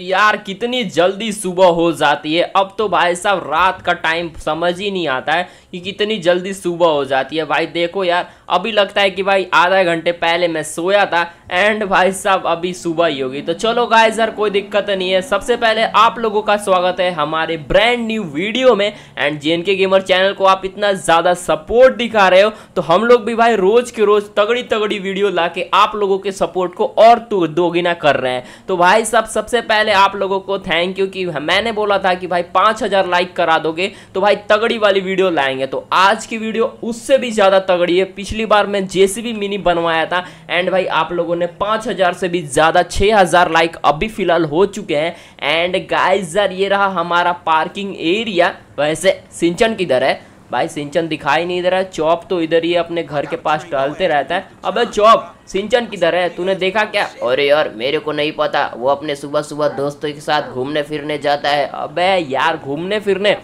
यार कितनी जल्दी सुबह हो जाती है अब तो भाई साहब रात का टाइम समझ ही नहीं आता है कि कितनी जल्दी सुबह हो जाती है भाई देखो यार अभी लगता है कि भाई आधा घंटे पहले मैं सोया था एंड भाई साहब अभी सुबह ही होगी तो चलो गाय सर कोई दिक्कत नहीं है सबसे पहले आप लोगों का स्वागत है हमारे ब्रांड न्यू वीडियो में एंड जे गेमर चैनल को आप इतना ज़्यादा सपोर्ट दिखा रहे हो तो हम लोग भी भाई रोज़ के रोज़ तगड़ी तगड़ी वीडियो ला आप लोगों के सपोर्ट को और तो दोगिना कर रहे हैं तो भाई साहब सबसे पहले पहले आप लोगों को थैंक यू कि मैंने बोला था कि भाई पाँच हज़ार लाइक करा दोगे तो भाई तगड़ी वाली वीडियो लाएंगे तो आज की वीडियो उससे भी ज़्यादा तगड़ी है पिछली बार मैं जेसीबी मिनी बनवाया था एंड भाई आप लोगों ने पाँच हज़ार से भी ज़्यादा छः हज़ार लाइक अभी फिलहाल हो चुके हैं एंड गाइजर ये रहा हमारा पार्किंग एरिया वैसे सिंचन किधर है भाई सिंचन दिखाई नहीं दे रहा है चौप तो इधर ही अपने घर के पास टहलते रहता है अब चौप सिंचन किधर है तूने देखा क्या अरे यार मेरे को नहीं पता वो अपने सुबह सुबह दोस्तों के साथ घूमने फिरने जाता है अब यार घूमने फिरने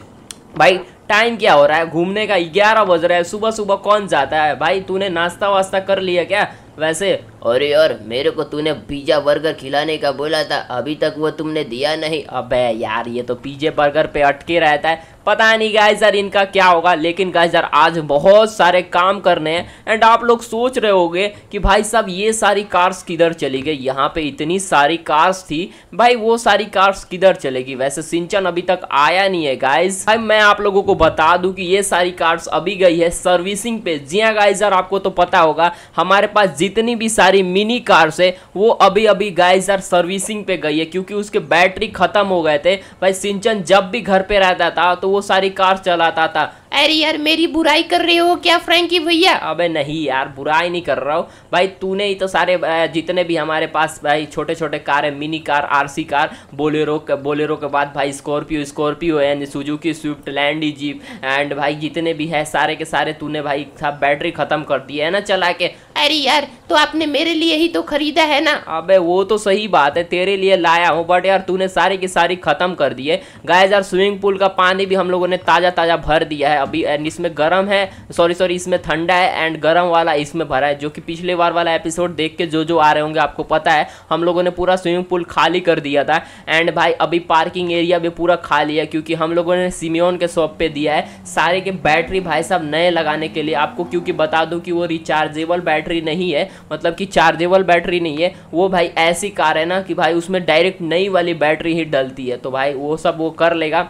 भाई टाइम क्या हो रहा है घूमने का ग्यारह बज रहा है सुबह सुबह कौन जाता है भाई तूने नाश्ता वास्ता कर लिया क्या वैसे अरे यार मेरे को तूने पिज्जा बर्गर खिलाने का बोला था अभी तक वो तुमने दिया नहीं अबे यार ये तो पिज्जे बर्गर पे अटके रहता है पता नहीं गाइज यार इनका क्या होगा लेकिन गाइज यार आज बहुत सारे काम करने हैं एंड आप लोग सोच रहे होंगे कि भाई साहब ये सारी कार्स किधर चली गई यहाँ पे इतनी सारी कार्स थी भाई वो सारी कार्स किधर चलेगी वैसे सिंचन अभी तक आया नहीं है गाइज भाई मैं आप लोगों को बता दूं कि ये सारी कार्स अभी गई है सर्विसिंग पे जी हाँ गाइज यार आपको तो पता होगा हमारे पास जितनी भी सारी मिनी कार्स है वो अभी अभी गाइज यार सर्विसिंग पे गई है क्योंकि उसके बैटरी खत्म हो गए थे भाई सिंचन जब भी घर पे रहता था तो वो वो सारी कार चलाता था अरे यार मेरी बुराई कर रहे हो क्या फ्रेंकी भैया अबे नहीं यार बुराई नहीं कर रहा हूँ भाई तूने ही तो सारे जितने भी हमारे पास भाई छोटे छोटे कार है mini car RC car Bolero Bolero के बाद भाई Scorpio Scorpio and Suzuki Swift लैंडी जीप एंड भाई जितने भी है सारे के सारे तूने भाई सब बैटरी ख़त्म कर दी है ना चला के अरे यार तो आपने मेरे लिए ही तो खरीदा है ना अबे वो तो सही बात है तेरे लिए लाया हूँ बट यार तूने सारी की सारी खत्म कर दी है गाय यार स्विमिंग पूल का पानी भी हम लोगों ने ताज़ा ताज़ा भर दिया है अभी एंड इसमें गर्म है सॉरी सॉरी इसमें ठंडा है एंड गर्म वाला इसमें भरा है जो कि पिछले बार वाला एपिसोड देख के जो जो आ रहे होंगे आपको पता है हम लोगों ने पूरा स्विमिंग पूल खाली कर दिया था एंड भाई अभी पार्किंग एरिया भी पूरा खाली है क्योंकि हम लोगों ने सिमियोन के शॉप पे दिया है सारे के बैटरी भाई साहब नए लगाने के लिए आपको क्योंकि बता दूँ कि वो रिचार्जेबल बैटरी बैटरी नहीं है मतलब कि चार्जेबल बैटरी नहीं है वो भाई ऐसी कार है ना कि भाई उसमें डायरेक्ट नई वाली बैटरी ही डलती है तो भाई वो सब वो कर लेगा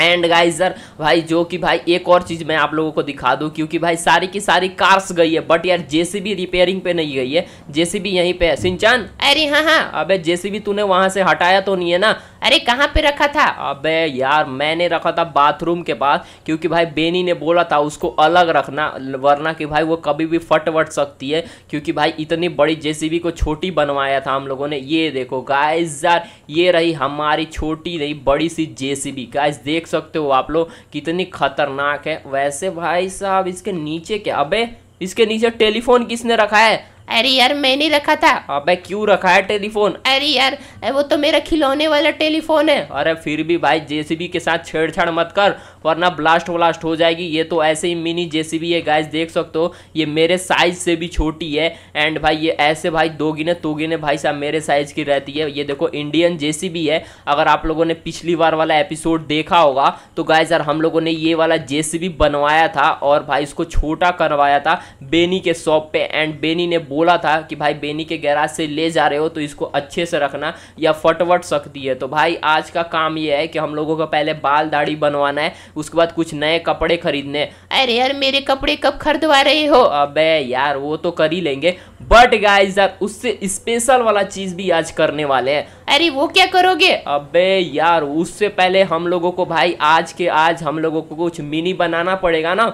एंड गाइजर सर भाई जो कि भाई एक और चीज़ मैं आप लोगों को दिखा दूं क्योंकि भाई सारी की सारी कार्स गई है बट यार जेसीबी रिपेयरिंग पे नहीं गई है जेसीबी यहीं पे है सिंचान अरे हाँ हाँ अबे जेसीबी तूने वहाँ से हटाया तो नहीं है ना अरे कहाँ पे रखा था अबे यार मैंने रखा था बाथरूम के पास क्योंकि भाई बेनी ने बोला था उसको अलग रखना वरना कि भाई वो कभी भी फट वट सकती है क्योंकि भाई इतनी बड़ी जेसीबी को छोटी बनवाया था हम लोगों ने ये देखो गाइज यार ये रही हमारी छोटी नहीं बड़ी सी जेसीबी गाइज देख देख सकते हो आप लोग कितनी खतरनाक है वैसे भाई साहब इसके नीचे क्या अबे इसके नीचे टेलीफोन किसने रखा है अरे यार मैंने रखा था अबे क्यों रखा है टेलीफोन अरे यार वो तो मेरा खिलौने वाला टेलीफोन है अरे फिर भी भाई जेसीबी के साथ छेड़छाड़ मत कर वरना ब्लास्ट व्लास्ट हो जाएगी ये तो ऐसे ही मिनी जेसीबी है गाइस देख सकते हो ये मेरे साइज से भी छोटी है एंड भाई ये ऐसे भाई दो गिने तो गिने भाई साहब मेरे साइज की रहती है ये देखो इंडियन जेसीबी है अगर आप लोगों ने पिछली बार वाला एपिसोड देखा होगा तो गाय यार हम लोगों ने ये वाला जेसीबी बनवाया था और भाई इसको छोटा करवाया था बेनी के शॉप पे एंड बेनी ने बोला था कि भाई बेनी के गैराज से ले जा रहे हो तो इसको अच्छे से रखना या फटवट सकती है तो भाई आज का काम ये है कि हम लोगों का पहले बाल दाढ़ी बनवाना है उसके बाद कुछ नए कपड़े खरीदने अरे यार मेरे कपड़े कब खरीदवा रहे हो अबे यार वो तो कर ही लेंगे बट गाइज यार उससे स्पेशल वाला चीज़ भी आज करने वाले हैं अरे वो क्या करोगे अबे यार उससे पहले हम लोगों को भाई आज के आज हम लोगों को कुछ मिनी बनाना पड़ेगा ना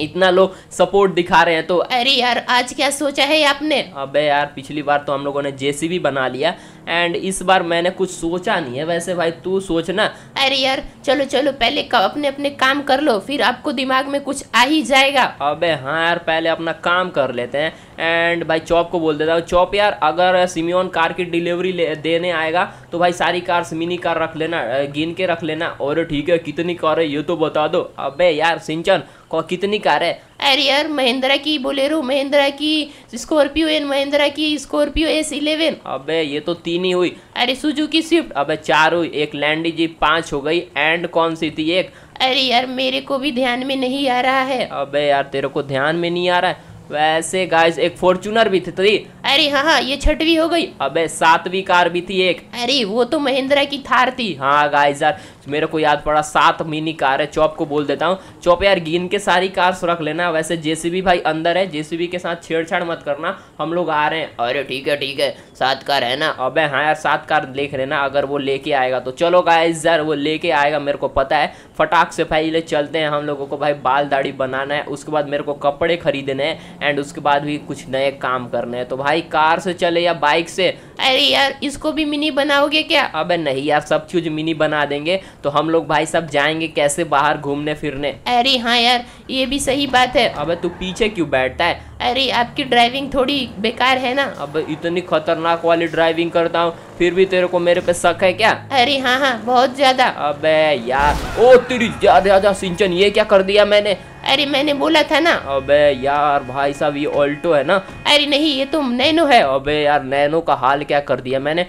इतना लोग सपोर्ट दिखा रहे हैं तो अरे यार आज क्या सोचा है आपने अबे यार पिछली बार तो हम लोगों ने जेसीबी बना लिया एंड इस बार मैंने कुछ सोचा नहीं है वैसे भाई तू सोचना अरे यार चलो चलो पहले अपने अपने काम कर लो फिर आपको दिमाग में कुछ आ ही जाएगा अबे हाँ यार पहले अपना काम कर लेते हैं एंड भाई चौप को बोल देता हूँ चौप यार अगर सिमियोन कार की डिलीवरी देने आएगा तो भाई सारी कार मिनी कार रख लेना गिन के रख लेना और ठीक है कितनी कार है ये तो बता दो अब यार सिंचन कितनी कार है अरे यार महिंद्रा की बोलेरो महिंद्रा की स्कॉर्पियो एन महिंद्रा की स्कॉर्पियो एस इलेवन अबे ये तो तीन ही हुई अरे सुजुकी स्विफ्ट अबे चार हुई एक लैंडी जी पांच हो गई एंड कौन सी थी एक अरे यार मेरे को भी ध्यान में नहीं आ रहा है अबे यार तेरे को ध्यान में नहीं आ रहा है वैसे गाइस एक फॉर्चूनर भी थी थ्री अरे हाँ हाँ ये छठवी हो गई अबे सातवीं कार भी थी एक अरे वो तो महिंद्रा की थार थी हाँ गाइस यार मेरे को याद पड़ा सात मिनी कार है चौप को बोल देता हूँ चौप यार गिन के सारी कार रख लेना वैसे जेसीबी भाई अंदर है जेसीबी के साथ छेड़छाड़ मत करना हम लोग आ रहे हैं अरे ठीक है ठीक है सात कार है ना अबे हाँ यार सात कार देख लेना अगर वो लेके आएगा तो चलो गाइस यार वो लेके आएगा मेरे को पता है फटाक से भाई ले चलते हैं हम लोगों को भाई बाल दाढ़ी बनाना है उसके बाद मेरे को कपड़े खरीदने हैं एंड उसके बाद भी कुछ नए काम करने हैं तो भाई कार से चले या बाइक से अरे यार इसको भी मिनी बनाओगे क्या अबे नहीं यार सब चीज मिनी बना देंगे तो हम लोग भाई सब जाएंगे कैसे बाहर घूमने फिरने अरे हाँ यार ये भी सही बात है अब तू पीछे क्यों बैठता है अरे आपकी ड्राइविंग थोड़ी बेकार है ना अब इतनी खतरनाक वाली ड्राइविंग करता हूँ फिर भी तेरे को मेरे पे शक है क्या अरे हाँ हाँ बहुत ज्यादा अब यार ओ तेरी ज्यादा सिंचन ये क्या कर दिया मैंने अरे मैंने बोला था ना अबे यार भाई साहब ये ऑल्टो है ना अरे नहीं ये तो नैनो है अबे यार नैनो का हाल क्या कर दिया मैंने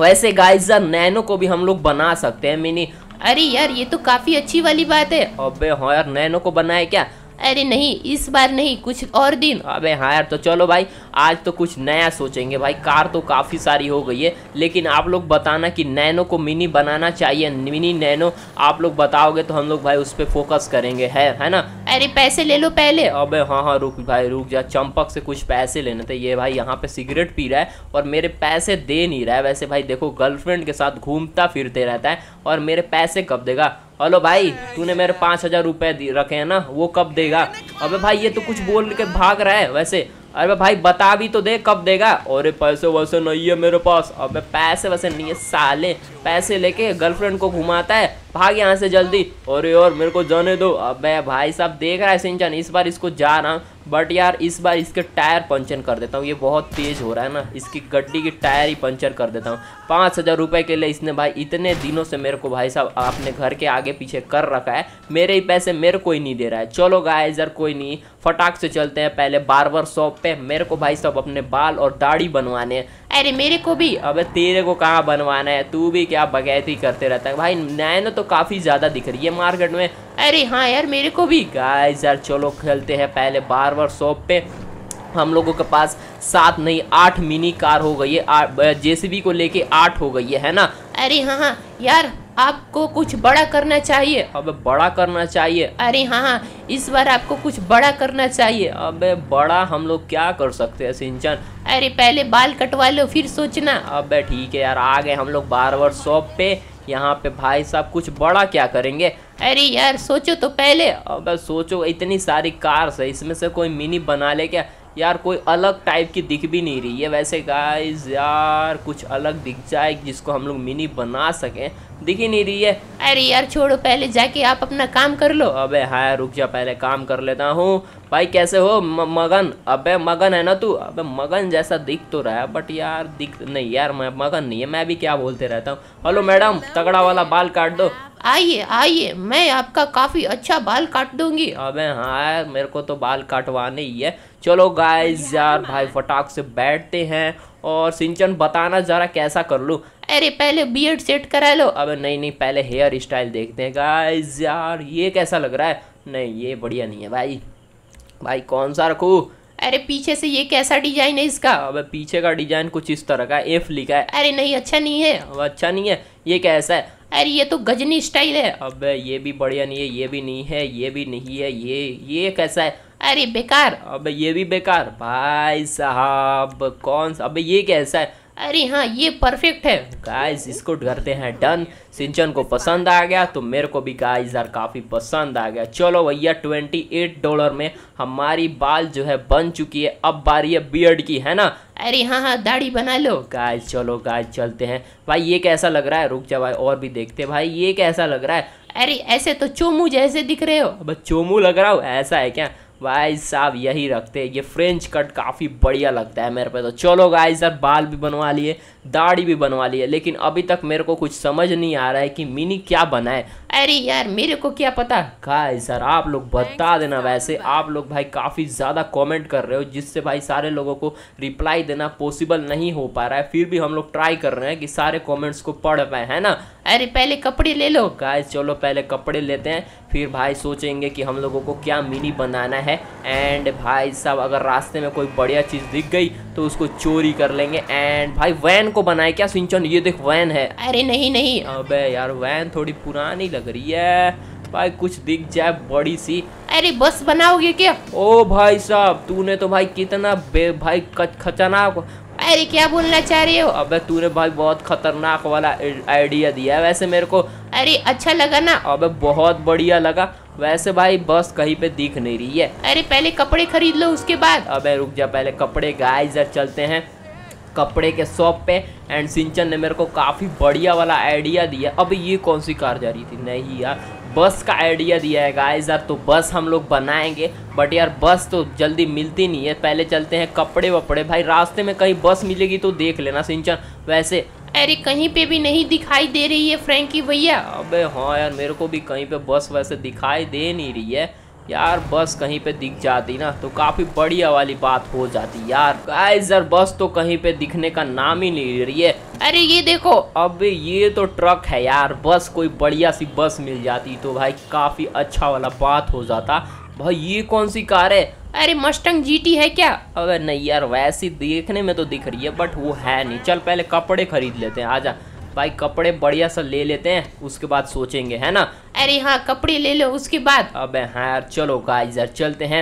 वैसे गाइस नैनो को भी हम लोग बना सकते हैं मिनी अरे यार ये तो काफी अच्छी वाली बात है अबे हाँ यार नैनो को बनाए क्या अरे नहीं इस बार नहीं कुछ और दिन अबे हाँ यार तो चलो भाई आज तो कुछ नया सोचेंगे भाई कार तो काफ़ी सारी हो गई है लेकिन आप लोग बताना कि नैनो को मिनी बनाना चाहिए मिनी नैनो आप लोग बताओगे तो हम लोग भाई उस पर फोकस करेंगे है है ना अरे पैसे ले लो पहले अबे हाँ हाँ रुक भाई रुक जा चंपक से कुछ पैसे लेने थे ये भाई यहाँ पे सिगरेट पी रहा है और मेरे पैसे दे नहीं रहा है वैसे भाई देखो गर्लफ्रेंड के साथ घूमता फिरते रहता है और मेरे पैसे कब देगा हेलो भाई तूने मेरे पाँच हज़ार रुपये रखे हैं ना वो कब देगा अबे भाई ये तो कुछ बोल के भाग रहा है वैसे अरे भाई बता भी तो दे कब देगा अरे पैसे वैसे नहीं है मेरे पास अबे पैसे वैसे नहीं है साले पैसे लेके गर्लफ्रेंड को घुमाता है भाग यहाँ से जल्दी अरे और मेरे को जाने दो अबे भाई साहब देख रहा है सिंचन इस बार इसको जा रहा हूँ बट यार इस बार इसके टायर पंचर कर देता हूँ ये बहुत तेज़ हो रहा है ना इसकी गड्डी की टायर ही पंचर कर देता हूँ पाँच हज़ार रुपये के लिए इसने भाई इतने दिनों से मेरे को भाई साहब अपने घर के आगे पीछे कर रखा है मेरे ही पैसे मेरे को ही नहीं दे रहा है चलो गाय यार कोई नहीं फटाक से चलते हैं पहले बार बार शॉप पे मेरे को भाई साहब अपने बाल और दाढ़ी बनवाने हैं अरे मेरे को भी अबे तेरे को कहाँ बनवाना है तू भी क्या बगैती करते रहता है भाई नैनो तो काफ़ी ज़्यादा दिख रही है मार्केट में अरे हाँ यार मेरे को भी गाइस यार चलो खेलते हैं पहले बार बार शॉप पे हम लोगों के पास सात नहीं आठ मिनी कार हो गई है जेसीबी को लेके आठ हो गई है ना अरे हाँ हाँ यार आपको कुछ बड़ा करना चाहिए अबे बड़ा करना चाहिए अरे हाँ हाँ इस बार आपको कुछ बड़ा करना चाहिए अबे बड़ा हम लोग क्या कर सकते हैं सिंचन अरे पहले बाल कटवा लो फिर सोचना अबे ठीक है यार आ गए हम लोग बार बार शॉप पे यहाँ पे भाई साहब कुछ बड़ा क्या करेंगे अरे यार सोचो तो पहले अब सोचो इतनी सारी कार्स है इसमें से कोई मिनी बना ले क्या यार कोई अलग टाइप की दिख भी नहीं रही है वैसे गाइस यार कुछ अलग दिख जाए जिसको हम लोग मिनी बना सकें दिख ही नहीं रही है अरे यार छोड़ो पहले जाके आप अपना काम कर लो अबे हाँ रुक जा पहले काम कर लेता हूँ भाई कैसे हो म, मगन अबे मगन है ना तू अबे मगन जैसा दिख तो रहा है बट यार दिख नहीं यार मैं मगन नहीं है मैं भी क्या बोलते रहता हूँ हेलो मैडम तगड़ा वाला बाल काट दो आइए आइए मैं आपका काफ़ी अच्छा बाल काट दूंगी अबे हाँ यार मेरे को तो बाल काटवाने ही है चलो गाइस यार भाई फटाक से बैठते हैं और सिंचन बताना ज़रा कैसा कर लूँ अरे पहले बियर्ड सेट करा लो अब नहीं नहीं पहले हेयर स्टाइल देखते हैं गाइस यार ये कैसा लग रहा है नहीं ये बढ़िया नहीं है भाई भाई कौन सा रखू अरे पीछे से ये कैसा डिजाइन है इसका अब पीछे का डिजाइन कुछ इस तरह का एफ लिखा है अरे नहीं अच्छा नहीं है अब अच्छा नहीं है ये कैसा है अरे ये तो गजनी स्टाइल है अब ये भी बढ़िया नहीं है ये भी नहीं है ये भी नहीं है ये ये कैसा है अरे बेकार अब ये भी बेकार भाई साहब कौन सा अब ये कैसा है अरे हाँ ये परफेक्ट है गाइस इसको करते हैं डन सिंचन को पसंद आ गया तो मेरे को भी गाइस यार काफ़ी पसंद आ गया चलो भैया 28 डॉलर में हमारी बाल जो है बन चुकी है अब बारी है बियर्ड की है ना अरे हाँ हाँ दाढ़ी बना लो गाइस चलो गाइस चलते हैं भाई ये कैसा लग रहा है रुक जा भाई और भी देखते भाई ये कैसा लग रहा है अरे ऐसे तो चोमू जैसे दिख रहे हो अब चोमू लग रहा हो ऐसा है क्या भाई साहब यही रखते हैं ये फ्रेंच कट काफ़ी बढ़िया लगता है मेरे पे तो चलो गाइस यार बाल भी बनवा लिए दाढ़ी भी बनवा लिए लेकिन अभी तक मेरे को कुछ समझ नहीं आ रहा है कि मिनी क्या बनाए अरे यार मेरे को क्या पता गाय सर आप लोग बता देना वैसे आप लोग भाई काफ़ी ज़्यादा कमेंट कर रहे हो जिससे भाई सारे लोगों को रिप्लाई देना पॉसिबल नहीं हो पा रहा है फिर भी हम लोग ट्राई कर रहे हैं कि सारे कमेंट्स को पढ़ पाए है ना अरे पहले कपड़े ले लो गाइस चलो पहले कपड़े लेते हैं फिर भाई सोचेंगे कि हम लोगों को क्या मिनी बनाना है एंड भाई साहब अगर रास्ते में कोई बढ़िया चीज़ दिख गई तो उसको चोरी कर लेंगे एंड भाई वैन को बनाए क्या सिंचन ये देख वैन है अरे नहीं नहीं अबे यार वैन थोड़ी पुरानी लग लग रही है भाई कुछ दिख जाए बड़ी सी अरे बस बनाओगे क्या ओ भाई साहब तूने तो भाई कितना बे भाई खतरनाक अरे क्या बोलना चाह रहे हो अबे तूने भाई बहुत खतरनाक वाला आइडिया दिया है वैसे मेरे को अरे अच्छा लगा ना अबे बहुत बढ़िया लगा वैसे भाई बस कहीं पे दिख नहीं रही है अरे पहले कपड़े खरीद लो उसके बाद अबे रुक जा पहले कपड़े गाय चलते हैं कपड़े के शॉप पे एंड सिंचन ने मेरे को काफ़ी बढ़िया वाला आइडिया दिया अब ये कौन सी कार जा रही थी नहीं यार बस का आइडिया दिया है गाइस यार तो बस हम लोग बनाएंगे बट यार बस तो जल्दी मिलती नहीं है पहले चलते हैं कपड़े वपड़े भाई रास्ते में कहीं बस मिलेगी तो देख लेना सिंचन वैसे अरे कहीं पे भी नहीं दिखाई दे रही है फ्रेंकी भैया अबे हाँ यार मेरे को भी कहीं पे बस वैसे दिखाई दे नहीं रही है यार बस कहीं पे दिख जाती ना तो काफ़ी बढ़िया वाली बात हो जाती यार गाइस यार बस तो कहीं पे दिखने का नाम ही नहीं ले रही है अरे ये देखो अब ये तो ट्रक है यार बस कोई बढ़िया सी बस मिल जाती तो भाई काफ़ी अच्छा वाला बात हो जाता भाई ये कौन सी कार है अरे मस्टंग जीटी है क्या अबे नहीं यार वैसी देखने में तो दिख रही है बट वो है नहीं चल पहले कपड़े खरीद लेते हैं आजा भाई कपड़े बढ़िया सा ले लेते हैं उसके बाद सोचेंगे है ना अरे हाँ कपड़े ले लो उसके बाद अब हाँ यार चलो गाइस यार चलते हैं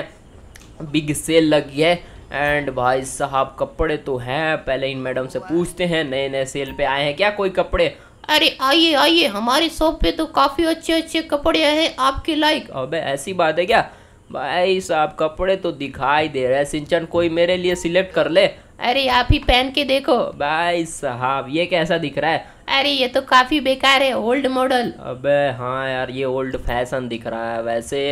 बिग सेल लगी है एंड भाई साहब कपड़े तो हैं पहले इन मैडम से पूछते हैं नए नए सेल पे आए हैं क्या कोई कपड़े अरे आइए आइए हमारे शॉप पे तो काफ़ी अच्छे अच्छे कपड़े हैं आपके लाइक अबे ऐसी बात है क्या भाई साहब कपड़े तो दिखाई दे रहे हैं सिंचन कोई मेरे लिए सिलेक्ट कर ले अरे आप ही पहन के देखो भाई साहब ये कैसा दिख रहा है अरे ये तो काफी बेकार है ओल्ड मॉडल अबे हाँ यार ये ओल्ड फैशन दिख रहा है वैसे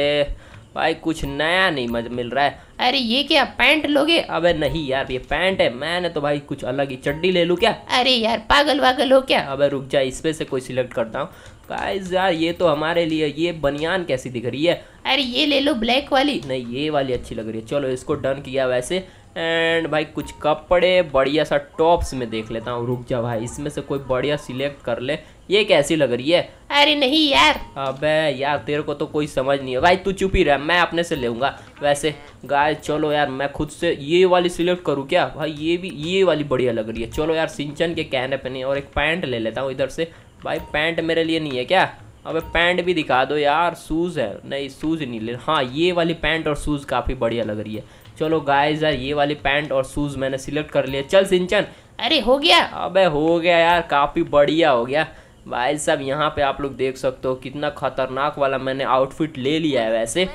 भाई कुछ नया नहीं मिल रहा है अरे ये क्या पैंट लोगे अबे नहीं यार ये पैंट है मैंने तो भाई कुछ अलग ही चड्डी ले लू क्या अरे यार पागल वागल हो क्या अबे रुक जा इसमें से कोई सिलेक्ट करता हूँ गाइस यार ये तो हमारे लिए ये बनियान कैसी दिख रही है अरे ये ले लो ब्लैक वाली नहीं ये वाली अच्छी लग रही है चलो इसको डन किया वैसे एंड भाई कुछ कपड़े बढ़िया सा टॉप्स में देख लेता हूँ रुक जा भाई इसमें से कोई बढ़िया सिलेक्ट कर ले ये कैसी लग रही है अरे नहीं यार अबे यार तेरे को तो कोई समझ नहीं है भाई तू चुप ही रह मैं अपने से लेऊंगा वैसे गाय चलो यार मैं खुद से ये वाली सिलेक्ट करूँ क्या भाई ये भी ये वाली बढ़िया लग रही है चलो यार सिंचन के कहने पर नहीं और एक पैंट ले लेता हूँ इधर से भाई पैंट मेरे लिए नहीं है क्या अबे पैंट भी दिखा दो यार शूज़ है नहीं शूज़ नहीं ले हाँ ये वाली पैंट और शूज़ काफ़ी बढ़िया लग रही है चलो गाइस यार ये वाली पैंट और शूज़ मैंने सिलेक्ट कर लिया चल सिंचन अरे हो गया अबे हो गया यार काफ़ी बढ़िया हो गया भाई साहब यहाँ पे आप लोग देख सकते हो कितना खतरनाक वाला मैंने आउटफिट ले लिया है वैसे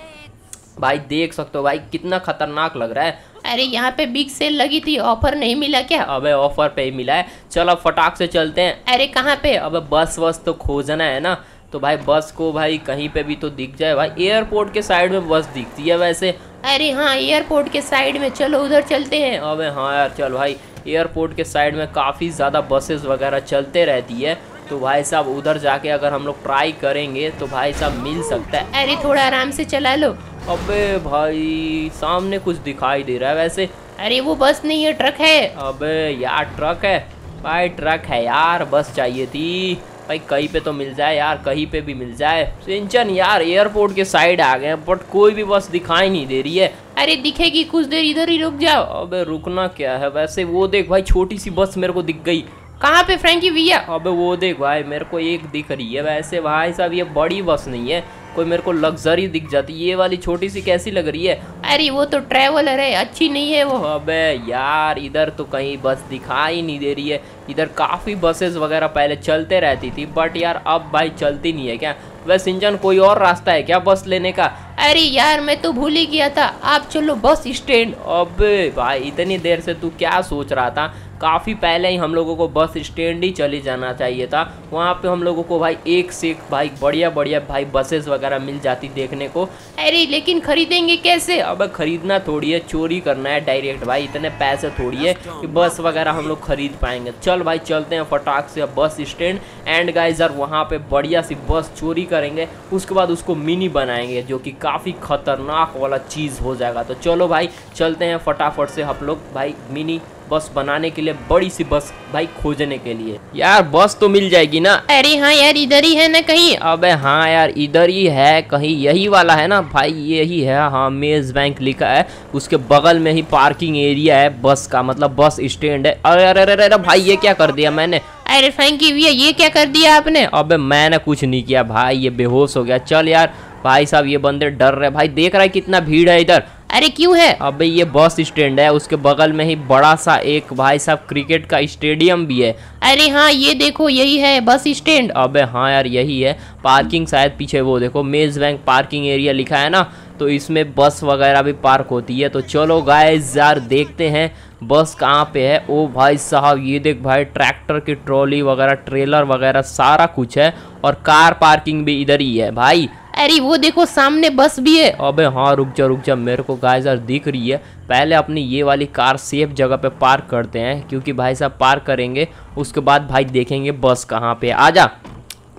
भाई देख सकते हो भाई कितना खतरनाक लग रहा है अरे यहाँ पे बिग सेल लगी थी ऑफर नहीं मिला क्या अबे ऑफर पे ही मिला है चलो फटाक से चलते हैं अरे कहाँ पे अबे बस वस तो खोजना है ना तो भाई बस को भाई कहीं पे भी तो दिख जाए भाई एयरपोर्ट के साइड में बस दिखती है वैसे अरे हाँ एयरपोर्ट के साइड में चलो उधर चलते हैं अबे हाँ यार चल भाई एयरपोर्ट के साइड में काफ़ी ज़्यादा बसेस वगैरह चलते रहती है तो भाई साहब उधर जाके अगर हम लोग ट्राई करेंगे तो भाई साहब मिल सकता है अरे थोड़ा आराम से चला लो अबे भाई सामने कुछ दिखाई दे रहा है वैसे अरे वो बस नहीं है ट्रक है अबे यार ट्रक है भाई ट्रक है यार बस चाहिए थी भाई कहीं पे तो मिल जाए यार कहीं पे भी मिल जाए सिंचन यार एयरपोर्ट के साइड आ गए बट कोई भी बस दिखाई नहीं दे रही है अरे दिखेगी कुछ देर इधर ही रुक जाओ अबे रुकना क्या है वैसे वो देख भाई छोटी सी बस मेरे को दिख गई कहाँ पे फ्रेंकी भैया अबे वो देख भाई मेरे को एक दिख रही है वैसे भाई साहब ये बड़ी बस नहीं है कोई मेरे को लग्जरी दिख जाती ये वाली छोटी सी कैसी लग रही है अरे वो तो ट्रैवलर है अच्छी नहीं है वो अबे यार इधर तो कहीं बस दिखाई नहीं दे रही है इधर काफ़ी बसेस वगैरह पहले चलते रहती थी बट यार अब भाई चलती नहीं है क्या वैसे इंजन कोई और रास्ता है क्या बस लेने का अरे यार मैं तो भूल ही गया था आप चलो बस स्टैंड अबे भाई इतनी देर से तू क्या सोच रहा था काफ़ी पहले ही हम लोगों को बस स्टैंड ही चले जाना चाहिए था वहाँ पे हम लोगों को भाई एक से एक भाई बढ़िया बढ़िया भाई बसेस वगैरह मिल जाती देखने को अरे लेकिन खरीदेंगे कैसे अब खरीदना थोड़ी है चोरी करना है डायरेक्ट भाई इतने पैसे थोड़ी है कि बस वगैरह हम लोग खरीद पाएंगे चल भाई चलते हैं फटाक से अब बस स्टैंड एंड गाइज वहाँ पर बढ़िया सी बस चोरी करेंगे उसके बाद उसको मिनी बनाएंगे जो कि काफ़ी खतरनाक वाला चीज़ हो जाएगा तो चलो भाई चलते हैं फटाफट से हम लोग भाई मिनी बस बनाने के लिए बड़ी सी बस भाई खोजने के लिए यार बस तो मिल जाएगी ना अरे हाँ यार इधर ही है ना कहीं अबे हाँ यार इधर ही है कहीं यही वाला है ना भाई यही है हाँ मेज बैंक लिखा है उसके बगल में ही पार्किंग एरिया है बस का मतलब बस स्टैंड है अरे अरे अरे अरे भाई ये क्या कर दिया मैंने अरे यू भैया ये क्या कर दिया आपने अबे मैंने कुछ नहीं किया भाई ये बेहोश हो गया चल यार भाई साहब ये बंदे डर रहे भाई देख रहा है कितना भीड़ है इधर अरे क्यों है अबे ये बस स्टैंड है उसके बगल में ही बड़ा सा एक भाई साहब क्रिकेट का स्टेडियम भी है अरे हाँ ये देखो यही है बस स्टैंड अबे हाँ यार यही है पार्किंग शायद पीछे वो देखो मेज बैंक पार्किंग एरिया लिखा है ना तो इसमें बस वगैरह भी पार्क होती है तो चलो गाइस यार देखते हैं बस कहाँ पे है ओ भाई साहब ये देख भाई ट्रैक्टर की ट्रॉली वगैरह ट्रेलर वगैरह सारा कुछ है और कार पार्किंग भी इधर ही है भाई अरे वो देखो सामने बस भी है अबे हाँ रुक जा रुक जा मेरे को गाय यार दिख रही है पहले अपनी ये वाली कार सेफ जगह पे पार्क करते हैं क्योंकि भाई साहब पार्क करेंगे उसके बाद भाई देखेंगे बस कहाँ पे आ जा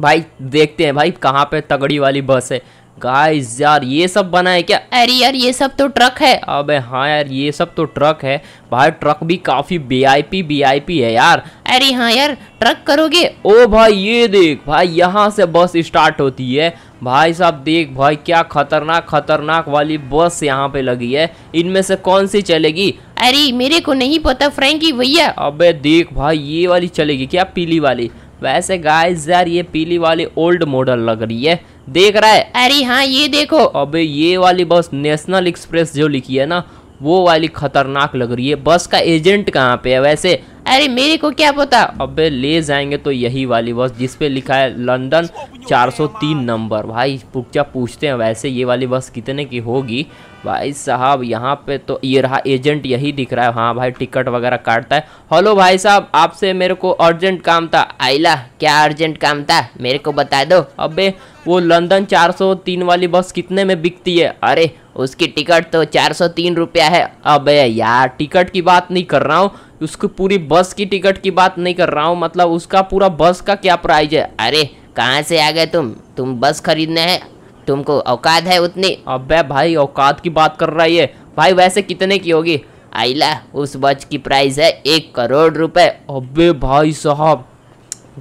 भाई देखते हैं भाई कहाँ पे तगड़ी वाली बस है गाइस यार ये सब बना है क्या अरे यार ये सब तो ट्रक है अबे हाँ यार ये सब तो ट्रक है भाई ट्रक भी काफ़ी बीआईपी बीआईपी है यार अरे हाँ यार ट्रक करोगे ओ भाई ये देख भाई यहाँ से बस स्टार्ट होती है भाई साहब देख भाई क्या खतरनाक खतरनाक वाली बस यहाँ पे लगी है इनमें से कौन सी चलेगी अरे मेरे को नहीं पता फ्रेंकी भैया अबे देख भाई ये वाली चलेगी क्या पीली वाली वैसे गाइस यार ये पीली वाली ओल्ड मॉडल लग रही है देख रहा है अरे हाँ ये देखो अबे ये वाली बस नेशनल एक्सप्रेस जो लिखी है ना वो वाली खतरनाक लग रही है बस का एजेंट कहाँ पे है वैसे अरे मेरे को क्या पता अबे ले जाएंगे तो यही वाली बस जिस पे लिखा है लंदन 403 नंबर भाई पुक्चा पूछते हैं वैसे ये वाली बस कितने की होगी भाई साहब यहाँ पे तो ये रहा एजेंट यही दिख रहा है हाँ भाई टिकट वगैरह काटता है हेलो भाई साहब आपसे मेरे को अर्जेंट काम था आइला क्या अर्जेंट काम था मेरे को बता दो अबे वो लंदन 403 वाली बस कितने में बिकती है अरे उसकी टिकट तो 403 रुपया है अबे यार टिकट की बात नहीं कर रहा हूँ उसकी पूरी बस की टिकट की बात नहीं कर रहा हूँ मतलब उसका पूरा बस का क्या प्राइज है अरे कहाँ से आ गए तुम तुम बस खरीदने हैं तुमको औकात है उतनी अबे भाई औकात की बात कर रहा है ये भाई वैसे कितने की होगी आईला उस वॉच की प्राइस है एक करोड़ रुपए अबे भाई साहब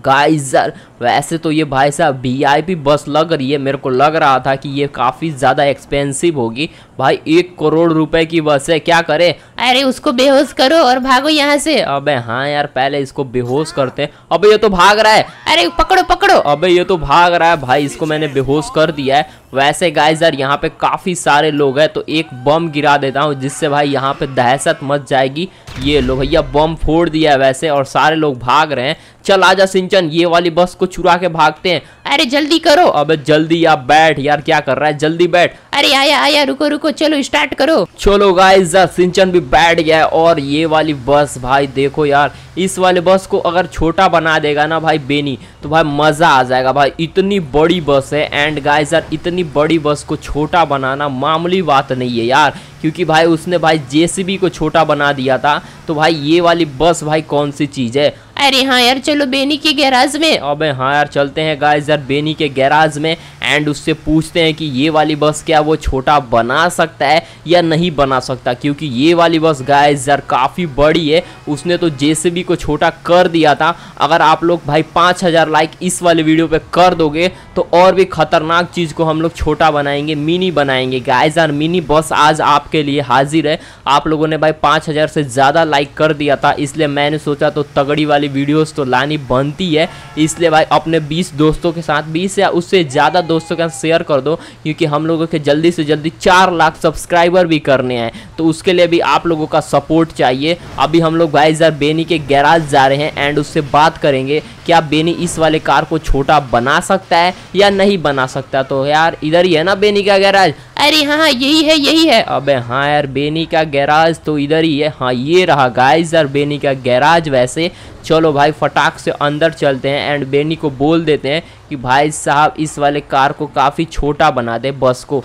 गाइजर वैसे तो ये भाई साहब पी बस लग रही है मेरे को लग रहा था कि ये काफ़ी ज़्यादा एक्सपेंसिव होगी भाई एक करोड़ रुपए की बस है क्या करे अरे उसको बेहोश करो और भागो यहाँ से अबे हाँ यार पहले इसको बेहोश करते हैं अबे ये तो भाग रहा है अरे पकड़ो पकड़ो अबे ये तो भाग रहा है भाई इसको मैंने बेहोश कर दिया है वैसे गाइस यार यहाँ पे काफ़ी सारे लोग हैं तो एक बम गिरा देता हूँ जिससे भाई यहाँ पे दहशत मच जाएगी ये लो भैया बम फोड़ दिया है वैसे और सारे लोग भाग रहे हैं चल आजा सिंचन ये वाली बस को चुरा के भागते हैं अरे जल्दी करो अबे जल्दी आप बैठ यार क्या कर रहा है जल्दी बैठ अरे आया आया रुको रुको चलो स्टार्ट करो चलो गाइस सिंचन भी बैठ गया है और ये वाली बस भाई देखो यार इस वाले बस को अगर छोटा बना देगा ना भाई बेनी तो भाई मज़ा आ जाएगा भाई इतनी बड़ी बस है एंड गाइस यार इतनी बड़ी बस को छोटा बनाना मामूली बात नहीं है यार क्योंकि भाई उसने भाई जेसीबी को छोटा बना दिया था तो भाई ये वाली बस भाई कौन सी चीज़ है अरे हाँ यार चलो बेनी के गैराज में अबे हाँ यार चलते हैं गाइस यार बेनी के गैराज में एंड उससे पूछते हैं कि ये वाली बस क्या वो छोटा बना सकता है या नहीं बना सकता क्योंकि ये वाली बस गाइस यार काफ़ी बड़ी है उसने तो जेसीबी को छोटा कर दिया था अगर आप लोग भाई पाँच हज़ार लाइक इस वाले वीडियो पे कर दोगे तो और भी खतरनाक चीज़ को हम लोग छोटा बनाएंगे मिनी बनाएंगे गाइज यार मिनी बस आज आपके लिए हाजिर है आप लोगों ने भाई पाँच से ज़्यादा लाइक कर दिया था इसलिए मैंने सोचा तो तगड़ी वाली वाली वीडियोस तो लानी बनती है इसलिए भाई अपने 20 दोस्तों के साथ 20 या उससे ज़्यादा दोस्तों के साथ शेयर कर दो क्योंकि हम लोगों के जल्दी से जल्दी चार लाख सब्सक्राइबर भी करने हैं तो उसके लिए भी आप लोगों का सपोर्ट चाहिए अभी हम लोग भाई बेनी के गैराज जा रहे हैं एंड उससे बात करेंगे क्या बेनी इस वाले कार को छोटा बना सकता है या नहीं बना सकता तो यार इधर ही है ना बेनी का गैराज अरे हाँ, हाँ यही है यही है अबे हाँ यार बेनी का गैराज तो इधर ही है हाँ ये रहा गाइज यार बेनी का गैराज वैसे चलो भाई फटाक से अंदर चलते हैं एंड बेनी को बोल देते हैं कि भाई साहब इस वाले कार को काफ़ी छोटा बना दे बस को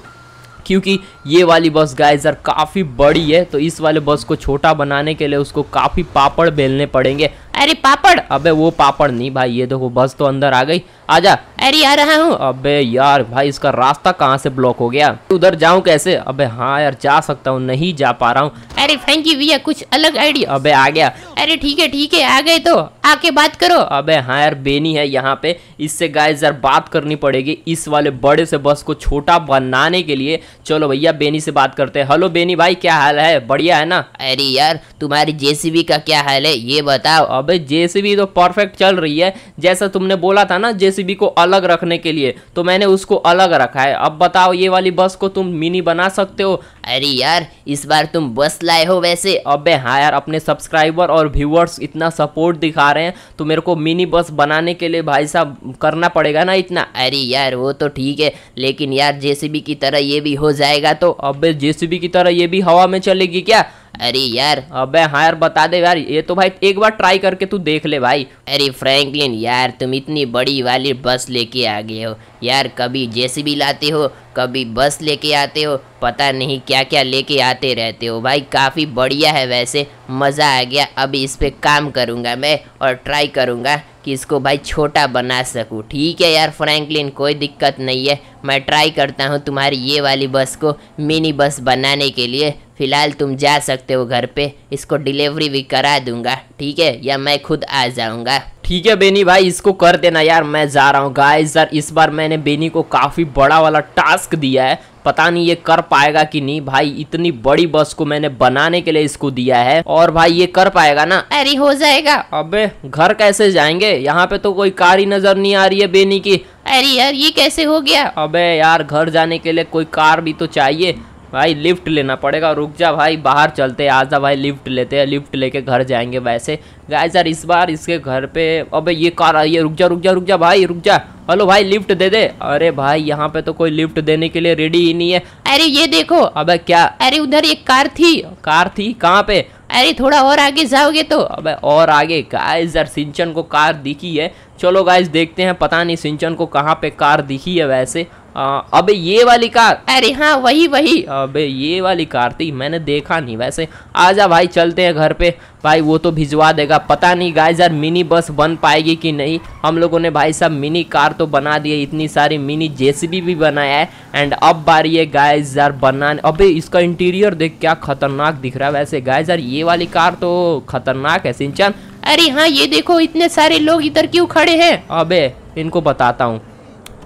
क्योंकि ये वाली बस गाइज यार काफ़ी बड़ी है तो इस वाले बस को छोटा बनाने के लिए उसको काफ़ी पापड़ बेलने पड़ेंगे अरे पापड़ अबे वो पापड़ नहीं भाई ये देखो बस तो अंदर आ गई आजा अरे आ रहा हूँ अबे यार भाई इसका रास्ता कहाँ से ब्लॉक हो गया उधर जाऊँ कैसे अबे हाँ यार जा सकता हूँ नहीं जा पा रहा हूँ अरे थैंक यू भैया कुछ अलग आइडिया अबे आ गया अरे ठीक है ठीक है आ गए तो आके बात करो अबे हाँ यार बेनी है यहाँ पे इससे गाय यार बात करनी पड़ेगी इस वाले बड़े से बस को छोटा बनाने के लिए चलो भैया बेनी से बात करते हैं हेलो बेनी भाई क्या हाल है बढ़िया है ना अरे यार तुम्हारी जेसीबी का क्या हाल है ये बताओ अबे जेसीबी तो परफेक्ट चल रही है जैसा तुमने बोला था ना जेसीबी को अलग रखने के लिए तो मैंने उसको अलग रखा है अब बताओ ये वाली बस को तुम मिनी बना सकते हो अरे यार इस बार तुम बस लाए हो वैसे अबे हाँ यार अपने सब्सक्राइबर और व्यूअर्स इतना सपोर्ट दिखा रहे हैं तो मेरे को मिनी बस बनाने के लिए भाई साहब करना पड़ेगा ना इतना अरे यार वो तो ठीक है लेकिन यार जेसीबी की तरह ये भी हो हो जाएगा तो अबे जेसीबी की तरह ये भी हवा में चलेगी क्या अरे यार अबे हाँ यार बता दे यार ये तो भाई एक बार ट्राई करके तू देख ले भाई अरे फ्रैंकलिन यार तुम इतनी बड़ी वाली बस लेके आ गए हो यार कभी जेसीबी लाते हो कभी बस लेके आते हो पता नहीं क्या क्या लेके आते रहते हो भाई काफ़ी बढ़िया है वैसे मज़ा आ गया अब इस पर काम करूँगा मैं और ट्राई करूँगा कि इसको भाई छोटा बना सकूँ ठीक है यार फ्रैंकलिन कोई दिक्कत नहीं है मैं ट्राई करता हूँ तुम्हारी ये वाली बस को मिनी बस बनाने के लिए फ़िलहाल तुम जा सकते हो घर पे इसको डिलीवरी भी करा दूंगा ठीक है या मैं खुद आ जाऊंगा ठीक है बेनी भाई इसको कर देना यार मैं जा रहा हूँ गाइस यार इस बार मैंने बेनी को काफ़ी बड़ा वाला टास्क दिया है पता नहीं ये कर पाएगा कि नहीं भाई इतनी बड़ी बस को मैंने बनाने के लिए इसको दिया है और भाई ये कर पाएगा ना अरे हो जाएगा अबे घर कैसे जाएंगे यहाँ पे तो कोई कार ही नजर नहीं आ रही है बेनी की अरे यार ये कैसे हो गया अबे यार घर जाने के लिए कोई कार भी तो चाहिए भाई लिफ्ट लेना पड़ेगा रुक जा भाई बाहर चलते आ जा भाई लिफ्ट लेते हैं लिफ्ट लेके घर जाएंगे वैसे गाय सर इस बार इसके घर पे अबे ये कार आई है रुक जा रुक जा रुक जा भाई रुक जा हेलो भाई लिफ्ट दे दे अरे भाई यहाँ पे तो कोई लिफ्ट देने के लिए रेडी ही नहीं है अरे ये देखो अब क्या अरे उधर एक कार थी कार थी कहाँ पे अरे थोड़ा और आगे जाओगे तो अबे और आगे गाइस यार सिंचन को कार दिखी है चलो गाइस देखते हैं पता नहीं सिंचन को कहाँ पे कार दिखी है वैसे अबे ये वाली कार अरे हाँ वही वही अबे ये वाली कार थी मैंने देखा नहीं वैसे आजा भाई चलते हैं घर पे भाई वो तो भिजवा देगा पता नहीं गाइस यार मिनी बस बन पाएगी कि नहीं हम लोगों ने भाई साहब मिनी कार तो बना दी है इतनी सारी मिनी जेसीबी भी बनाया है एंड अब बारी है गाइस यार बनाने अबे इसका इंटीरियर देख क्या खतरनाक दिख रहा है वैसे गाइस यार ये वाली कार तो खतरनाक है सिंचन अरे हाँ ये देखो इतने सारे लोग इधर क्यों खड़े हैं अबे इनको बताता हूँ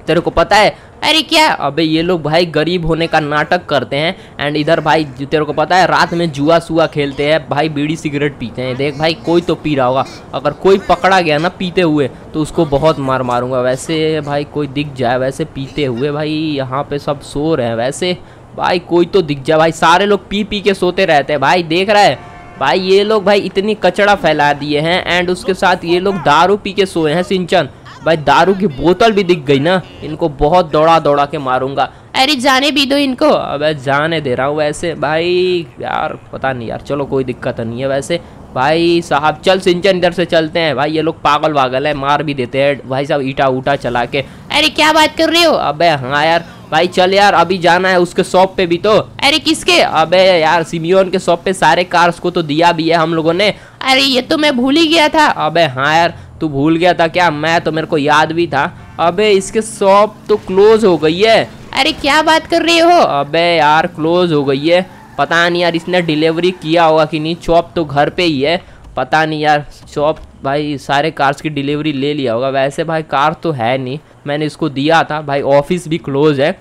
तेरे को पता है अरे क्या अबे ये लोग भाई गरीब होने का नाटक करते हैं एंड इधर भाई तेरे को पता है रात में जुआ सुआ खेलते हैं भाई बीड़ी सिगरेट पीते हैं देख भाई कोई तो पी रहा होगा अगर कोई पकड़ा गया ना पीते हुए तो उसको बहुत मार मारूंगा वैसे भाई कोई दिख जाए वैसे पीते हुए भाई यहाँ पे सब सो रहे हैं वैसे भाई कोई तो दिख जाए भाई सारे लोग पी पी के सोते रहते हैं भाई देख रहा है भाई ये लोग भाई इतनी कचड़ा फैला दिए हैं एंड उसके साथ ये लोग दारू पी के सोए हैं सिंचन भाई दारू की बोतल भी दिख गई ना इनको बहुत दौड़ा दौड़ा के मारूंगा अरे जाने भी दो इनको अब जाने दे रहा हूँ वैसे भाई यार पता नहीं यार चलो कोई दिक्कत तो नहीं है वैसे भाई साहब चल सिंचन इधर से चलते हैं भाई ये लोग पागल वागल है मार भी देते हैं भाई साहब ईटा उटा चला के अरे क्या बात कर रहे हो अबे हाँ यार भाई चल यार अभी जाना है उसके शॉप पे भी तो अरे किसके अबे यार सिमियोन के शॉप पे सारे कार्स को तो दिया भी है हम लोगों ने अरे ये तो मैं भूल ही गया था अबे हाँ यार तू भूल गया था क्या मैं तो मेरे को याद भी था अबे इसके शॉप तो क्लोज हो गई है अरे क्या बात कर रहे हो अबे यार क्लोज हो गई है पता नहीं यार इसने डिलीवरी किया होगा कि नहीं शॉप तो घर पे ही है पता नहीं यार शॉप भाई सारे कार्स की डिलीवरी ले लिया होगा वैसे भाई कार तो है नहीं मैंने इसको दिया था भाई ऑफिस भी क्लोज है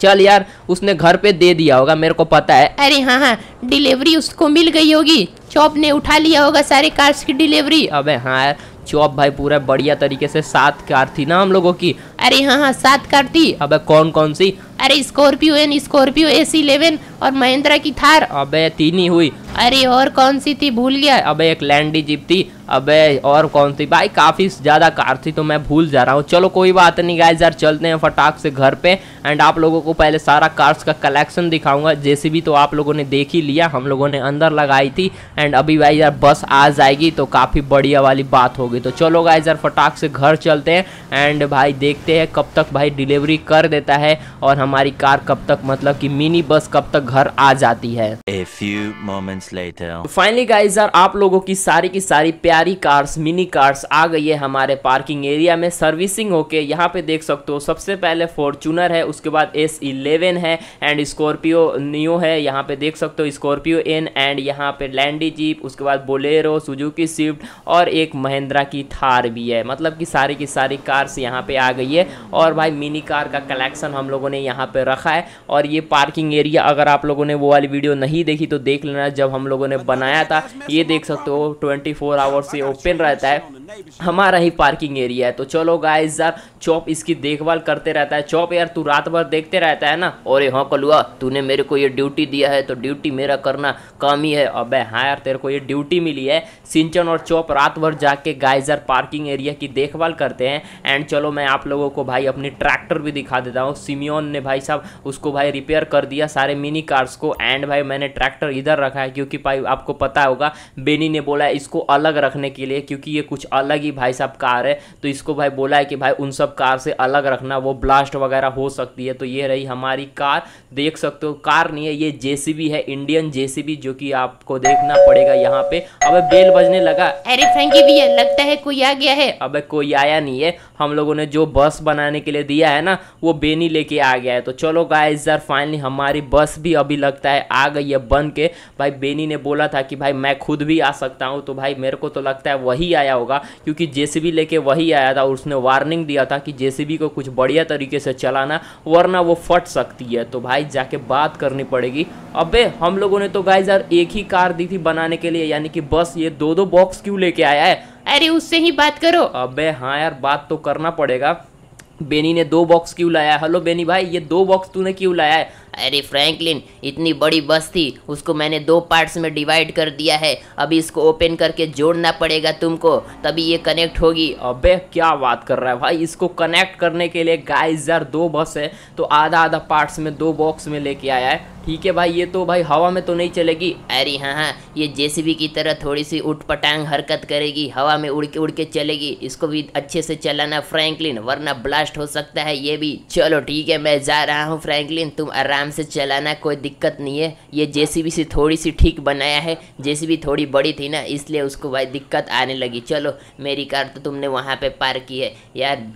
चल यार उसने घर पे दे दिया होगा मेरे को पता है अरे हाँ हाँ डिलीवरी उसको मिल गई होगी शॉप ने उठा लिया होगा सारे कार्स की डिलीवरी अबे हाँ यार चौप भाई पूरा बढ़िया तरीके से सात कार थी ना हम लोगों की अरे हाँ हाँ सात कार थी अब कौन कौन सी अरे Scorpio N Scorpio A C eleven और महिंद्रा की थार अबे तीन ही हुई अरे और कौन सी थी भूल गया अबे एक लैंडी जीप थी अबे और कौन थी भाई काफ़ी ज़्यादा कार थी तो मैं भूल जा रहा हूँ चलो कोई बात नहीं गाइज यार चलते हैं फटाक से घर पे एंड आप लोगों को पहले सारा कार्स का कलेक्शन दिखाऊंगा जैसे भी तो आप लोगों ने देख ही लिया हम लोगों ने अंदर लगाई थी एंड अभी भाई यार बस आ जाएगी तो काफ़ी बढ़िया वाली बात होगी तो चलो गाइज यार फटाक से घर चलते हैं एंड भाई देखते हैं कब तक भाई डिलीवरी कर देता है और हमारी कार कब तक मतलब कि मिनी बस कब तक घर आ जाती है फाइनली गाइज यार आप लोगों की सारी की सारी प्यार प्यारी कार्स मिनी कार्स आ गई है हमारे पार्किंग एरिया में सर्विसिंग होके यहाँ पे देख सकते हो सबसे पहले फॉर्चूनर है उसके बाद एस इलेवन है एंड स्कॉर्पियो न्यू है यहाँ पे देख सकते हो स्कॉर्पियो एन एंड यहाँ पे लैंडी जीप उसके बाद बोलेरो सुजुकी स्विफ्ट और एक महिंद्रा की थार भी है मतलब कि सारी की सारी कार्स यहाँ पे आ गई है और भाई मिनी कार का कलेक्शन हम लोगों ने यहाँ पे रखा है और ये पार्किंग एरिया अगर आप लोगों ने वो वाली वीडियो नहीं देखी तो देख लेना जब हम लोगों ने बनाया था ये देख सकते हो ट्वेंटी फोर आवर्स से ओपन रहता है हमारा ही पार्किंग एरिया है तो चलो गाइस यार चॉप इसकी देखभाल करते रहता है चॉप यार तू रात भर देखते रहता है ना और हाँ कलुआ तूने मेरे को ये ड्यूटी दिया है तो ड्यूटी मेरा करना काम ही है अब हाँ यार तेरे को ये ड्यूटी मिली है सिंचन और चॉप रात भर जाके गाइस यार पार्किंग एरिया की देखभाल करते हैं एंड चलो मैं आप लोगों को भाई अपनी ट्रैक्टर भी दिखा देता हूँ सिमियोन ने भाई साहब उसको भाई रिपेयर कर दिया सारे मिनी कार्स को एंड भाई मैंने ट्रैक्टर इधर रखा है क्योंकि भाई आपको पता होगा बेनी ने बोला इसको अलग रखना रखने के लिए क्योंकि ये कुछ अलग ही भाई साहब कार है तो इसको भाई बोला है कि भाई उन सब कार से अलग रखना वो ब्लास्ट वगैरह हो सकती है तो ये रही हमारी कार देख सकते हो कार नहीं है ये जे है इंडियन जे जो कि आपको देखना पड़ेगा यहाँ पे अब बेल बजने लगा अरे फ्रेंकी भैया लगता है कोई आ गया है अब कोई आया नहीं है हम लोगों ने जो बस बनाने के लिए दिया है ना वो बेनी लेके आ गया है तो चलो गाइस यार फाइनली हमारी बस भी अभी लगता है आ गई है बन के भाई बेनी ने बोला था कि भाई मैं खुद भी आ सकता हूँ तो भाई मेरे को तो लगता है वही आया होगा क्योंकि जेसीबी लेके वही आया था और उसने वार्निंग दिया था कि जेसीबी को कुछ बढ़िया तरीके से चलाना वरना वो फट सकती है तो भाई जाके बात करनी पड़ेगी अबे हम लोगों ने तो गाय यार एक ही कार दी थी बनाने के लिए यानी कि बस ये दो दो बॉक्स क्यों लेके आया है अरे उससे ही बात करो अब हाँ यार बात तो करना पड़ेगा बेनी ने दो बॉक्स क्यों लाया है हेलो बेनी भाई ये दो बॉक्स तूने क्यों लाया है अरे फ्रैंकलिन इतनी बड़ी बस थी उसको मैंने दो पार्ट्स में डिवाइड कर दिया है अभी इसको ओपन करके जोड़ना पड़ेगा तुमको तभी ये कनेक्ट होगी अबे क्या बात कर रहा है भाई इसको कनेक्ट करने के लिए गाइस यार दो बस है तो आधा आधा पार्ट्स में दो बॉक्स में लेके आया है ठीक है भाई ये तो भाई हवा में तो नहीं चलेगी अरे हाँ हाँ ये जेसीबी की तरह थोड़ी सी उठ पटांग हरकत करेगी हवा में उड़ के उड़ के चलेगी इसको भी अच्छे से चलाना फ्रैंकलिन वरना ब्लास्ट हो सकता है ये भी चलो ठीक है मैं जा रहा हूँ फ्रैंकलिन तुम आराम से चलाना कोई दिक्कत नहीं है ये जेसीबी से थोड़ी सी ठीक बनाया है जेसीबी थोड़ी बड़ी थी ना इसलिए उसको भाई दिक्कत आने लगी चलो मेरी कार तो तुमने वहाँ पर पार्क की है यार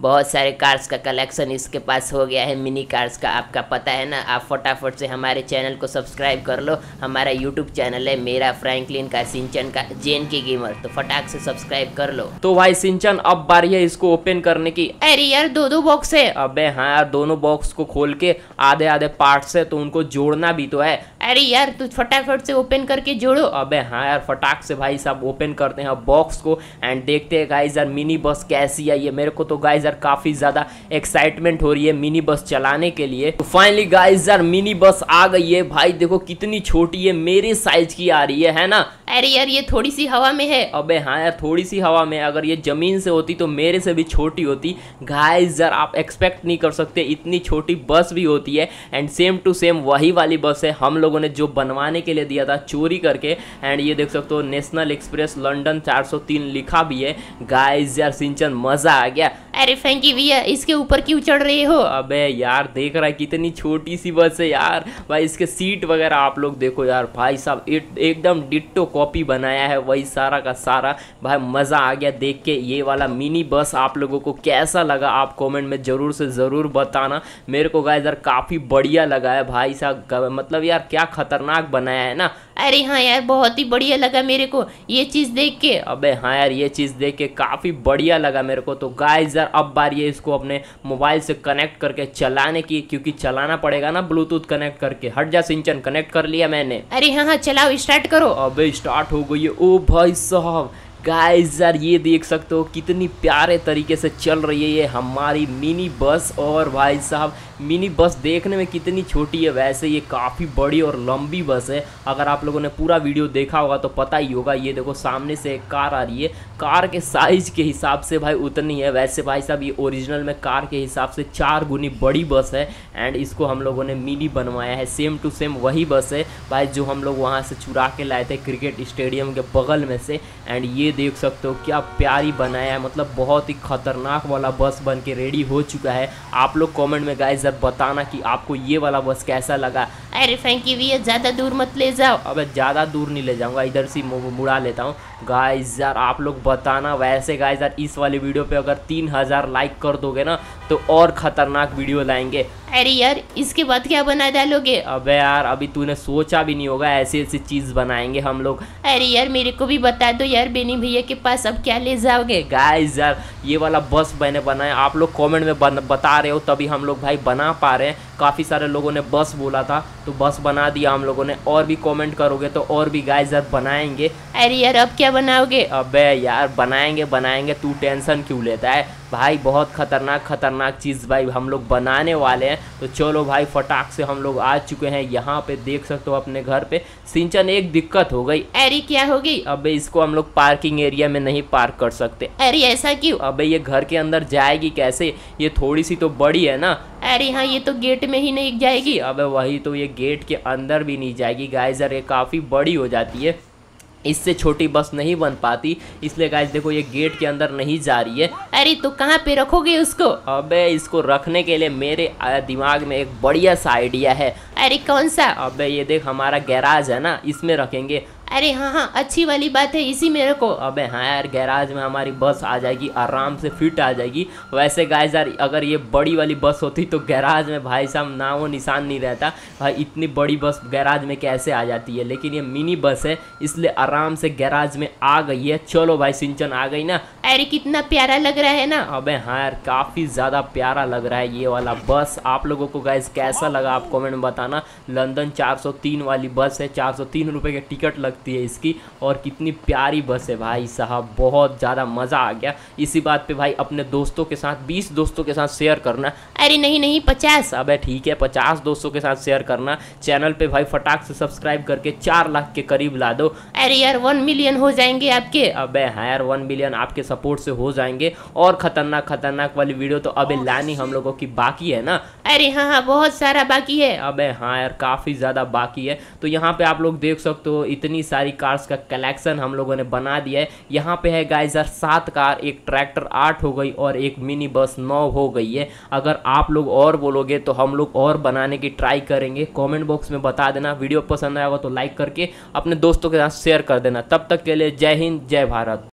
बहुत सारे कार्स का कलेक्शन इसके पास हो गया है मिनी कार्स का आपका पता है ना आप फटाफट से हमारे चैनल को सब्सक्राइब कर लो हमारा यूट्यूब चैनल है मेरा फ्रैंकलिन का सिंचन का जेन की गेमर तो फटाक से सब्सक्राइब कर लो तो भाई सिंचन अब बारी है इसको ओपन करने की अरे यार दो दो बॉक्स है अबे हाँ यार दोनों बॉक्स को खोल के आधे आधे पार्ट है तो उनको जोड़ना भी तो है अरे यार तू फटाफट से ओपन करके जोड़ो अबे हाँ यार फटाक से भाई साहब ओपन करते हैं बॉक्स को एंड देखते हैं गाइस यार मिनी बस कैसी है ये मेरे को तो गाइस यार काफी ज्यादा एक्साइटमेंट हो रही है मिनी बस चलाने के लिए तो फाइनली गाइस यार मिनी बस आ गई है भाई देखो कितनी छोटी है मेरे साइज की आ रही है है ना अरे यार ये थोड़ी सी हवा में है अबे हाँ यार थोड़ी सी हवा में अगर ये ज़मीन से होती तो मेरे से भी छोटी होती गाइस यार आप एक्सपेक्ट नहीं कर सकते इतनी छोटी बस भी होती है एंड सेम टू सेम वही वाली बस है हम लोगों ने जो बनवाने के लिए दिया था चोरी करके एंड ये देख सकते हो नेशनल एक्सप्रेस लंडन चार लिखा भी है गाइस यार सिंचन मज़ा आ गया अरे फैंकी भैया इसके ऊपर क्यों चढ़ रहे हो अबे यार देख रहा है कितनी छोटी सी बस है यार भाई इसके सीट वगैरह आप लोग देखो यार भाई साहब एकदम डिट्टो कॉपी बनाया है वही सारा का सारा भाई मज़ा आ गया देख के ये वाला मिनी बस आप लोगों को कैसा लगा आप कॉमेंट में ज़रूर से ज़रूर बताना मेरे को गाय काफ़ी बढ़िया लगा है भाई साहब मतलब यार क्या खतरनाक बनाया है ना अरे हाँ यार बहुत ही बढ़िया लगा मेरे को ये चीज़ देख के अबे हाँ यार ये चीज़ देख के काफ़ी बढ़िया लगा मेरे को तो गाइस यार अब बार ये इसको अपने मोबाइल से कनेक्ट करके चलाने की क्योंकि चलाना पड़ेगा ना ब्लूटूथ कनेक्ट करके हट जा सिंचन कनेक्ट कर लिया मैंने अरे हाँ हाँ चलाओ स्टार्ट करो अब स्टार्ट हो गई है ओ भाई साहब गाइस यार ये देख सकते हो कितनी प्यारे तरीके से चल रही है ये हमारी मिनी बस और भाई साहब मिनी बस देखने में कितनी छोटी है वैसे ये काफ़ी बड़ी और लंबी बस है अगर आप लोगों ने पूरा वीडियो देखा होगा तो पता ही होगा ये देखो सामने से एक कार आ रही है कार के साइज़ के हिसाब से भाई उतनी है वैसे भाई साहब ये ओरिजिनल में कार के हिसाब से चार गुनी बड़ी बस है एंड इसको हम लोगों ने मिनी बनवाया है सेम टू सेम वही बस है भाई जो हम लोग वहाँ से चुरा के लाए थे क्रिकेट स्टेडियम के बगल में से एंड ये देख सकते हो क्या प्यारी बनाया है मतलब बहुत ही खतरनाक वाला बस बन के रेडी हो चुका है आप लोग कॉमेंट में गाय अंदर मतलब बताना कि आपको ये वाला बस कैसा लगा अरे फैंकी भैया ज़्यादा दूर मत ले जाओ अब ज़्यादा दूर नहीं ले जाऊँगा इधर से मुड़ा लेता हूँ गाइस यार आप लोग बताना वैसे गाइस यार इस वाली वीडियो पे अगर तीन हज़ार लाइक कर दोगे ना तो और ख़तरनाक वीडियो लाएंगे अरे यार इसके बाद क्या बना डालोगे अबे यार अभी तूने सोचा भी नहीं होगा ऐसी ऐसी चीज़ बनाएंगे हम लोग अरे यार मेरे को भी बता दो यार बेनी भैया के पास अब क्या ले जाओगे गाइस यार ये वाला बस मैंने बनाया आप लोग कॉमेंट में बता रहे हो तभी हम लोग भाई बना पा रहे हैं काफ़ी सारे लोगों ने बस बोला था तो बस बना दिया हम लोगों ने और भी कमेंट करोगे तो और भी गाइस जब बनाएंगे अरे यार अब क्या बनाओगे अबे यार बनाएंगे बनाएंगे तू टेंशन क्यों लेता है भाई बहुत ख़तरनाक ख़तरनाक चीज़ भाई हम लोग बनाने वाले हैं तो चलो भाई फटाक से हम लोग आ चुके हैं यहाँ पे देख सकते हो अपने घर पे सिंचन एक दिक्कत हो गई अरे क्या हो गई अब इसको हम लोग पार्किंग एरिया में नहीं पार्क कर सकते अरे ऐसा क्यों अब ये घर के अंदर जाएगी कैसे ये थोड़ी सी तो बड़ी है ना अरे हाँ ये तो गेट में ही नहीं जाएगी अब वही तो ये गेट के अंदर भी नहीं जाएगी गाइजर ये काफ़ी बड़ी हो जाती है इससे छोटी बस नहीं बन पाती इसलिए गाइज देखो ये गेट के अंदर नहीं जा रही है अरे तो कहाँ पे रखोगे उसको अबे इसको रखने के लिए मेरे दिमाग में एक बढ़िया सा आइडिया है अरे कौन सा अबे ये देख हमारा गैराज है ना इसमें रखेंगे अरे हाँ हाँ अच्छी वाली बात है इसी में रखो अबे हाँ यार गैराज में हमारी बस आ जाएगी आराम से फिट आ जाएगी वैसे गाइस यार अगर ये बड़ी वाली बस होती तो गैराज में भाई साहब ना वो निशान नहीं रहता भाई इतनी बड़ी बस गैराज में कैसे आ जाती है लेकिन ये मिनी बस है इसलिए आराम से गैराज में आ गई है चलो भाई सिंचन आ गई ना अरे कितना प्यारा लग रहा है ना अब हाँ यार काफ़ी ज़्यादा प्यारा लग रहा है ये वाला बस आप लोगों को गैस कैसा लगा आप कॉमेंट में बताना लंदन चार वाली बस है चार सौ के टिकट लग सकती है इसकी और कितनी प्यारी बस है भाई साहब बहुत ज़्यादा मज़ा आ गया इसी बात पे भाई अपने दोस्तों के साथ बीस दोस्तों के साथ शेयर करना अरे नहीं नहीं पचास अब ठीक है पचास दोस्तों के साथ शेयर करना चैनल पर भाई फटाक से सब्सक्राइब करके चार लाख के करीब ला दो अरे यार वन मिलियन हो जाएंगे आपके अब हाँ यार वन मिलियन आपके सपोर्ट से हो जाएंगे और ख़तरनाक ख़तरनाक वाली वीडियो तो अबे oh, लानी हम लोगों की बाकी है ना अरे हाँ हाँ बहुत सारा बाकी है अबे हाँ यार काफ़ी ज़्यादा बाकी है तो यहाँ पे आप लोग देख सकते हो इतनी सारी कार्स का कलेक्शन हम लोगों ने बना दिया है यहाँ पे है गाइजर यार सात कार एक ट्रैक्टर आठ हो गई और एक मिनी बस नौ हो गई है अगर आप लोग और बोलोगे तो हम लोग और बनाने की ट्राई करेंगे कॉमेंट बॉक्स में बता देना वीडियो पसंद आएगा तो लाइक करके अपने दोस्तों के साथ शेयर कर देना तब तक के लिए जय हिंद जय भारत